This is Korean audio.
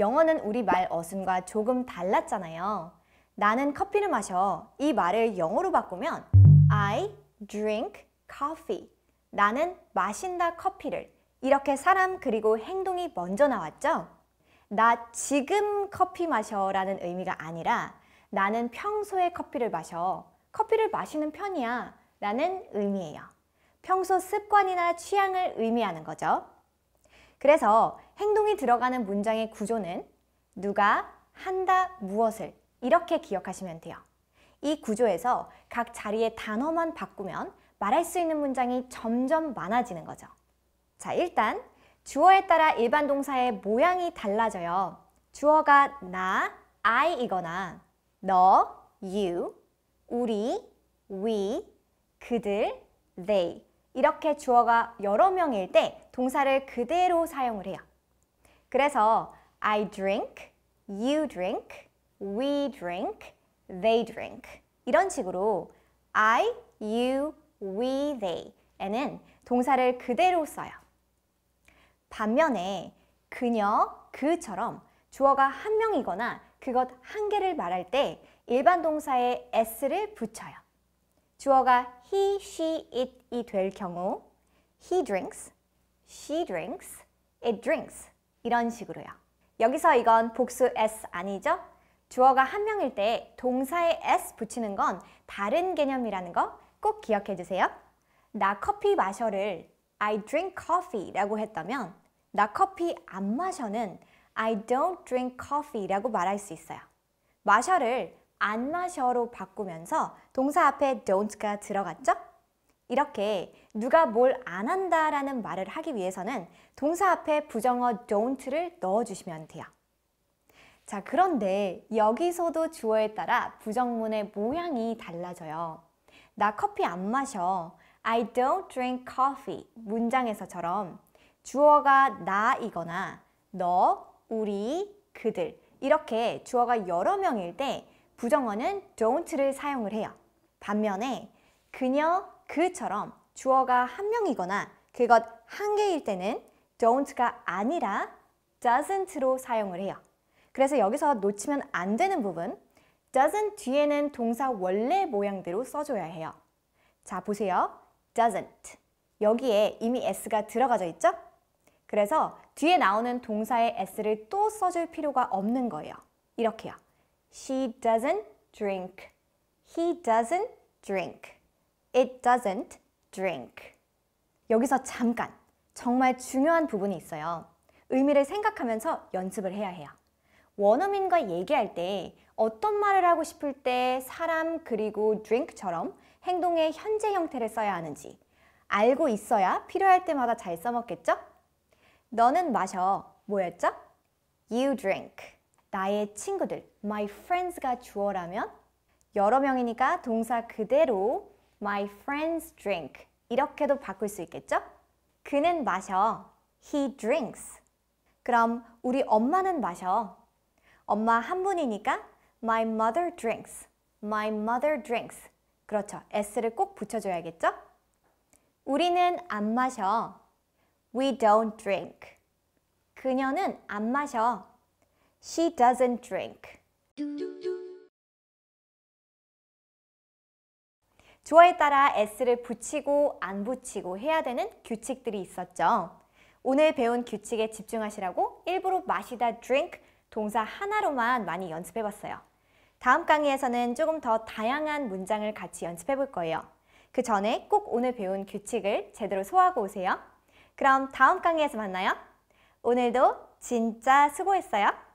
영어는 우리 말 어순과 조금 달랐잖아요. 나는 커피를 마셔. 이 말을 영어로 바꾸면 I drink coffee. 나는 마신다 커피를. 이렇게 사람 그리고 행동이 먼저 나왔죠? 나 지금 커피 마셔 라는 의미가 아니라 나는 평소에 커피를 마셔. 커피를 마시는 편이야 라는 의미예요. 평소 습관이나 취향을 의미하는 거죠. 그래서 행동이 들어가는 문장의 구조는 누가, 한다, 무엇을 이렇게 기억하시면 돼요. 이 구조에서 각 자리의 단어만 바꾸면 말할 수 있는 문장이 점점 많아지는 거죠. 자, 일단 주어에 따라 일반 동사의 모양이 달라져요. 주어가 나, I이거나 너, you, 우리, we, 그들, they 이렇게 주어가 여러 명일 때 동사를 그대로 사용을 해요. 그래서 I drink, you drink, we drink, they drink 이런 식으로 I, you, we, they 에는 동사를 그대로 써요. 반면에 그녀, 그처럼 주어가 한 명이거나 그것 한 개를 말할 때 일반 동사에 s를 붙여요. 주어가 he, she, it이 될 경우 he drinks, she drinks, it drinks 이런 식으로요. 여기서 이건 복수 s 아니죠? 주어가 한 명일 때 동사에 s 붙이는 건 다른 개념이라는 거 꼭 기억해 주세요. 나 커피 마셔를 I drink coffee라고 했다면 나 커피 안 마셔는 I don't drink coffee라고 말할 수 있어요. 마셔를 안 마셔로 바꾸면서 동사 앞에 don't가 들어갔죠? 이렇게 누가 뭘 안 한다라는 말을 하기 위해서는 동사 앞에 부정어 don't를 넣어주시면 돼요. 자, 그런데 여기서도 주어에 따라 부정문의 모양이 달라져요. 나 커피 안 마셔. I don't drink coffee. 문장에서처럼 주어가 나이거나 너, 우리, 그들 이렇게 주어가 여러 명일 때 부정어는 don't를 사용을 해요. 반면에 그녀, 그처럼 주어가 한 명이거나 그것 한 개일 때는 don't가 아니라 doesn't로 사용을 해요. 그래서 여기서 놓치면 안 되는 부분 doesn't 뒤에는 동사 원래 모양대로 써줘야 해요. 자, 보세요. doesn't. 여기에 이미 s가 들어가져 있죠? 그래서 뒤에 나오는 동사의 s를 또 써줄 필요가 없는 거예요. 이렇게요. She doesn't drink. He doesn't drink. It doesn't drink. 여기서 잠깐 정말 중요한 부분이 있어요. 의미를 생각하면서 연습을 해야 해요. 원어민과 얘기할 때 어떤 말을 하고 싶을 때 사람 그리고 drink처럼 행동의 현재 형태를 써야 하는지 알고 있어야 필요할 때마다 잘 써먹겠죠? 너는 마셔. 뭐였죠? You drink. 나의 친구들, my friends가 주어라면 여러 명이니까 동사 그대로 my friends drink 이렇게도 바꿀 수 있겠죠? 그는 마셔. he drinks. 그럼 우리 엄마는 마셔. 엄마 한 분이니까 my mother drinks. my mother drinks. 그렇죠. s를 꼭 붙여줘야겠죠? 우리는 안 마셔. we don't drink. 그녀는 안 마셔. She doesn't drink. 주어에 따라 s를 붙이고 안 붙이고 해야 되는 규칙들이 있었죠. 오늘 배운 규칙에 집중하시라고 일부러 마시다 drink 동사 하나로만 많이 연습해봤어요. 다음 강의에서는 조금 더 다양한 문장을 같이 연습해볼 거예요. 그 전에 꼭 오늘 배운 규칙을 제대로 소화하고 오세요. 그럼 다음 강의에서 만나요. 오늘도 진짜 수고했어요.